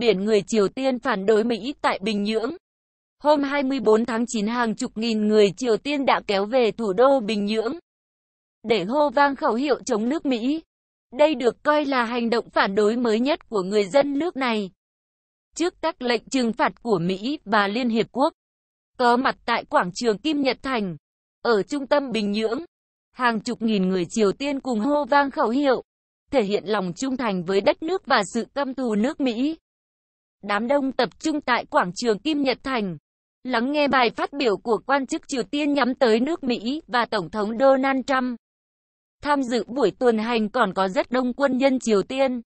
biển người Triều Tiên phản đối Mỹ tại Bình Nhưỡng. Hôm 24 tháng 9 hàng chục nghìn người Triều Tiên đã kéo về thủ đô Bình Nhưỡng để hô vang khẩu hiệu chống nước Mỹ. Đây được coi là hành động phản đối mới nhất của người dân nước này. Trước các lệnh trừng phạt của Mỹ và Liên Hiệp Quốc, có mặt tại quảng trường Kim Nhật Thành, ở trung tâm Bình Nhưỡng, hàng chục nghìn người Triều Tiên cùng hô vang khẩu hiệu, thể hiện lòng trung thành với đất nước và sự căm thù nước Mỹ. Đám đông tập trung tại quảng trường Kim Nhật Thành, lắng nghe bài phát biểu của quan chức Triều Tiên nhắm tới nước Mỹ và Tổng thống Donald Trump. Tham dự buổi tuần hành còn có rất đông quân nhân Triều Tiên.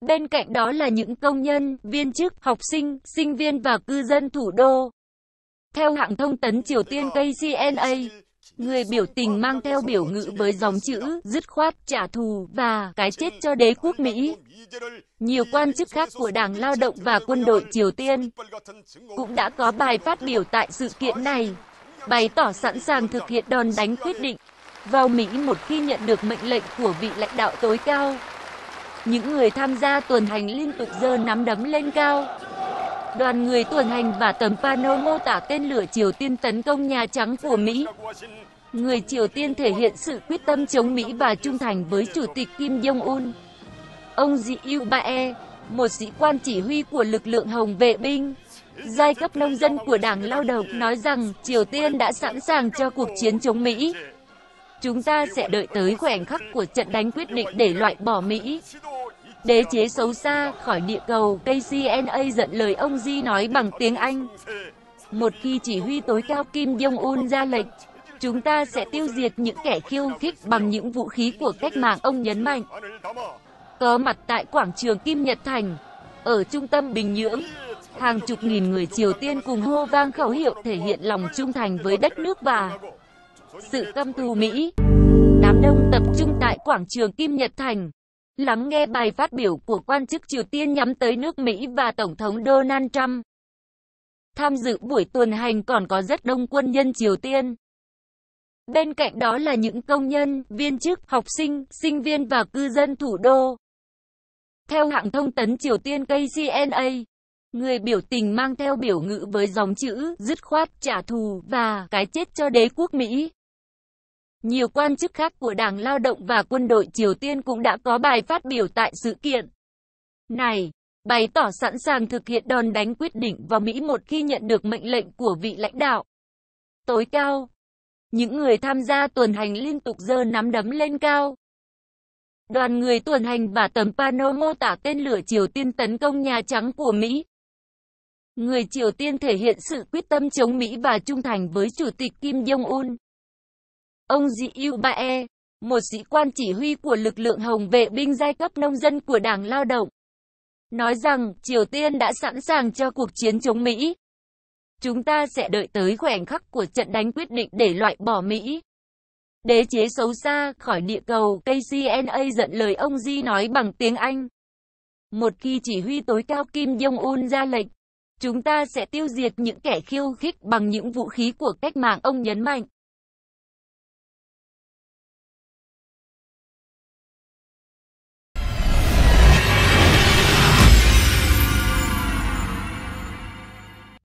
Bên cạnh đó là những công nhân, viên chức, học sinh, sinh viên và cư dân thủ đô. Theo hãng thông tấn Triều Tiên KCNA, Người biểu tình mang theo biểu ngữ với dòng chữ, dứt khoát, trả thù, và cái chết cho đế quốc Mỹ. Nhiều quan chức khác của Đảng Lao động và quân đội Triều Tiên cũng đã có bài phát biểu tại sự kiện này, bày tỏ sẵn sàng thực hiện đòn đánh quyết định vào Mỹ một khi nhận được mệnh lệnh của vị lãnh đạo tối cao. Những người tham gia tuần hành liên tục giơ nắm đấm lên cao, Đoàn người tuần hành và tấm pano mô tả tên lửa Triều Tiên tấn công Nhà Trắng của Mỹ. Người Triều Tiên thể hiện sự quyết tâm chống Mỹ và trung thành với Chủ tịch Kim Jong-un. Ông Ji Yu-bae, một sĩ quan chỉ huy của lực lượng Hồng vệ binh, giai cấp nông dân của Đảng Lao động nói rằng Triều Tiên đã sẵn sàng cho cuộc chiến chống Mỹ. Chúng ta sẽ đợi tới khoảnh khắc của trận đánh quyết định để loại bỏ Mỹ. Đế chế xấu xa khỏi địa cầu, KCNA giận lời ông Di nói bằng tiếng Anh. Một khi chỉ huy tối cao Kim Jong-un ra lệnh, chúng ta sẽ tiêu diệt những kẻ khiêu khích bằng những vũ khí của cách mạng, ông nhấn mạnh. Có mặt tại quảng trường Kim Nhật Thành, ở trung tâm Bình Nhưỡng, hàng chục nghìn người Triều Tiên cùng hô vang khẩu hiệu thể hiện lòng trung thành với đất nước và sự căm thù Mỹ. Đám đông tập trung tại quảng trường Kim Nhật Thành. Lắng nghe bài phát biểu của quan chức Triều Tiên nhắm tới nước Mỹ và Tổng thống Donald Trump. Tham dự buổi tuần hành còn có rất đông quân nhân Triều Tiên. Bên cạnh đó là những công nhân, viên chức, học sinh, sinh viên và cư dân thủ đô. Theo hãng thông tấn Triều Tiên KCNA, người biểu tình mang theo biểu ngữ với dòng chữ dứt khoát trả thù và cái chết cho đế quốc Mỹ. Nhiều quan chức khác của Đảng Lao động và quân đội Triều Tiên cũng đã có bài phát biểu tại sự kiện này, bày tỏ sẵn sàng thực hiện đòn đánh quyết định vào Mỹ một khi nhận được mệnh lệnh của vị lãnh đạo tối cao. Những người tham gia tuần hành liên tục giơ nắm đấm lên cao. Đoàn người tuần hành và tấm pano mô tả tên lửa Triều Tiên tấn công Nhà Trắng của Mỹ. Người Triều Tiên thể hiện sự quyết tâm chống Mỹ và trung thành với Chủ tịch Kim Jong-un. Ông Dị Yêu Ba E, một sĩ quan chỉ huy của lực lượng Hồng vệ binh giai cấp nông dân của Đảng Lao động, nói rằng Triều Tiên đã sẵn sàng cho cuộc chiến chống Mỹ. Chúng ta sẽ đợi tới khoảnh khắc của trận đánh quyết định để loại bỏ Mỹ. Đế chế xấu xa khỏi địa cầu, KCNA dẫn lời ông Di nói bằng tiếng Anh. Một khi chỉ huy tối cao Kim Jong-un ra lệnh, chúng ta sẽ tiêu diệt những kẻ khiêu khích bằng những vũ khí của cách mạng ông nhấn mạnh.